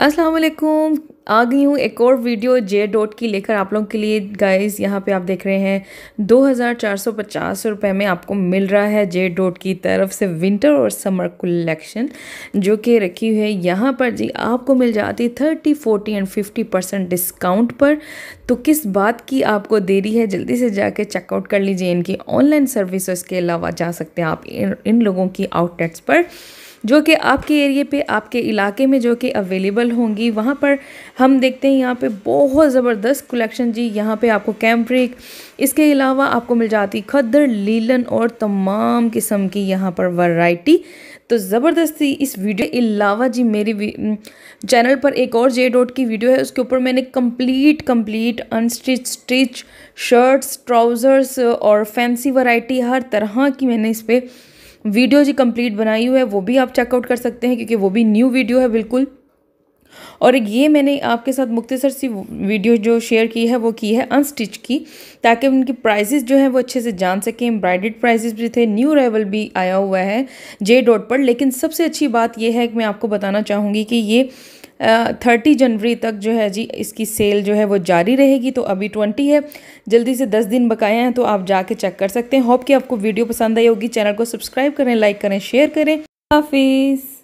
السلام عليكم आ गई हूँ एक और वीडियो जे डॉट की लेकर आप लोगों के लिए गाइस यहाँ पे आप देख रहे हैं दो हज़ार चार सौ पचास रुपये में आपको मिल रहा है जे डॉट की तरफ से विंटर और समर कलेक्शन जो कि रखी हुई है यहाँ पर जी आपको मिल जाती thirty forty and fifty percent discount पर तो किस बात की आपको देरी है जल्दी से जाके चेकआउट कर लीजिए इनकी ऑनलाइन सर्विस के अलावा जा सकते हैं आप इन, इन लोगों की आउटलेट्स पर जो कि आपके एरिए पे आपके इलाके में जो कि अवेलेबल होंगी वहाँ पर हम देखते हैं यहाँ पे बहुत ज़बरदस्त कलेक्शन जी यहाँ पे आपको कैम्प्रिक इसके अलावा आपको मिल जाती खद्दर लीलन और तमाम किस्म की यहाँ पर वैरायटी तो ज़बरदस्ती इस वीडियो के अलावा जी मेरी चैनल पर एक और जे डॉट की वीडियो है उसके ऊपर मैंने complete complete unstitch stitch shirts trousers और फैंसी वैरायटी हर तरह की मैंने इस पर वीडियो जी कंप्लीट बनाई हुई है वो भी आप चेकआउट कर सकते हैं क्योंकि वो भी न्यू वीडियो है बिल्कुल और ये मैंने आपके साथ मुख्तसर सी वीडियो जो शेयर की है वो की है अनस्टिच की ताकि उनकी प्राइजेज़ जो है वो अच्छे से जान सकें एम्ब्राइडेड प्राइजेज़ भी थे न्यू रेवल भी आया हुआ है जे डॉट पर लेकिन सबसे अच्छी बात यह है कि मैं आपको बताना चाहूँगी कि ये थर्टी uh, जनवरी तक जो है जी इसकी सेल जो है वो जारी रहेगी तो अभी ट्वेंटी है जल्दी से दस दिन बकाया हैं तो आप जाके चेक कर सकते हैं होप कि आपको वीडियो पसंद आई होगी चैनल को सब्सक्राइब करें लाइक करें शेयर करें हाफिज़